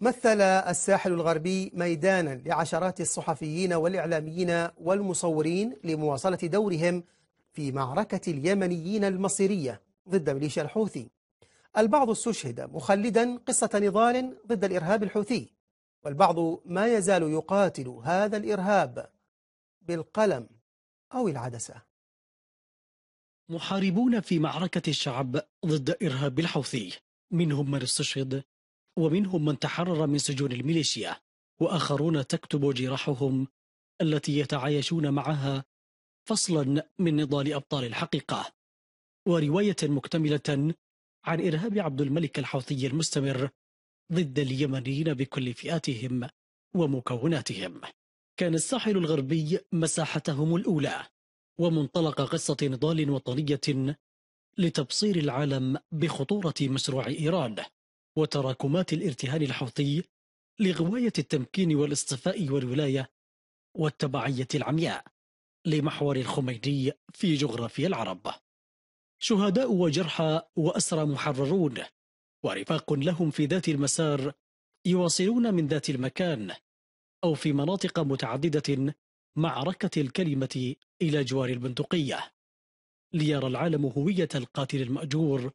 مثل الساحل الغربي ميدانا لعشرات الصحفيين والإعلاميين والمصورين لمواصلة دورهم في معركة اليمنيين المصيرية ضد ميليشيا الحوثي البعض استشهد مخلدا قصة نضال ضد الإرهاب الحوثي والبعض ما يزال يقاتل هذا الإرهاب بالقلم أو العدسة محاربون في معركة الشعب ضد إرهاب الحوثي منهم من استشهد ومنهم من تحرر من سجون الميليشيا وآخرون تكتب جراحهم التي يتعايشون معها فصلا من نضال أبطال الحقيقة ورواية مكتملة عن إرهاب عبد الملك الحوثي المستمر ضد اليمنيين بكل فئاتهم ومكوناتهم كان الساحل الغربي مساحتهم الأولى ومنطلق قصة نضال وطنية لتبصير العالم بخطورة مشروع إيران وتراكمات الارتهان الحوثي لغواية التمكين والاصطفاء والولاية والتبعية العمياء لمحور الخميني في جغرافيا العرب شهداء وجرحى وأسرى محررون ورفاق لهم في ذات المسار يواصلون من ذات المكان أو في مناطق متعددة معركة الكلمة إلى جوار البندقية ليرى العالم هوية القاتل المأجور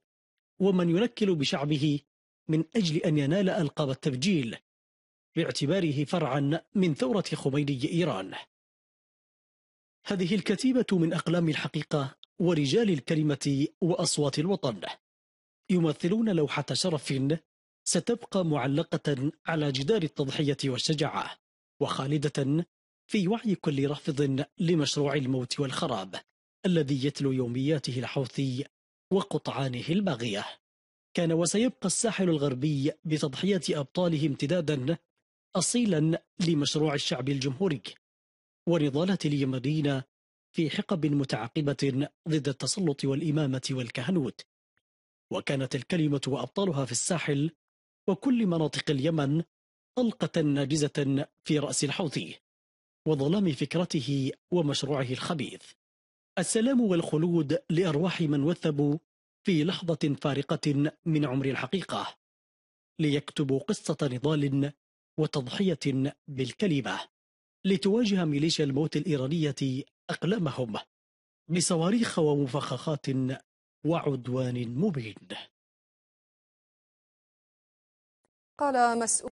ومن ينكل بشعبه من أجل أن ينال ألقاب التبجيل باعتباره فرعا من ثورة خميني إيران هذه الكتيبة من أقلام الحقيقة ورجال الكلمة وأصوات الوطن يمثلون لوحة شرف ستبقى معلقة على جدار التضحية والشجاعة وخالدة في وعي كل رافض لمشروع الموت والخراب الذي يتلو يومياته الحوثي وقطعانه الباغية كان وسيبقى الساحل الغربي بتضحية أبطاله امتدادا أصيلا لمشروع الشعب الجمهوري ونضالة اليمنيين في حقب متعاقبة ضد التسلط والإمامة والكهنوت وكانت الكلمة وأبطالها في الساحل وكل مناطق اليمن طلقة ناجزة في رأس الحوثي وظلام فكرته ومشروعه الخبيث السلام والخلود لأرواح من وثبوا في لحظة فارقة من عمر الحقيقة ليكتبوا قصة نضال وتضحية بالكلمة لتواجه ميليشيا الموت الإيرانية أقلامهم بصواريخ ومفخخات وعدوان مبين قال مسؤول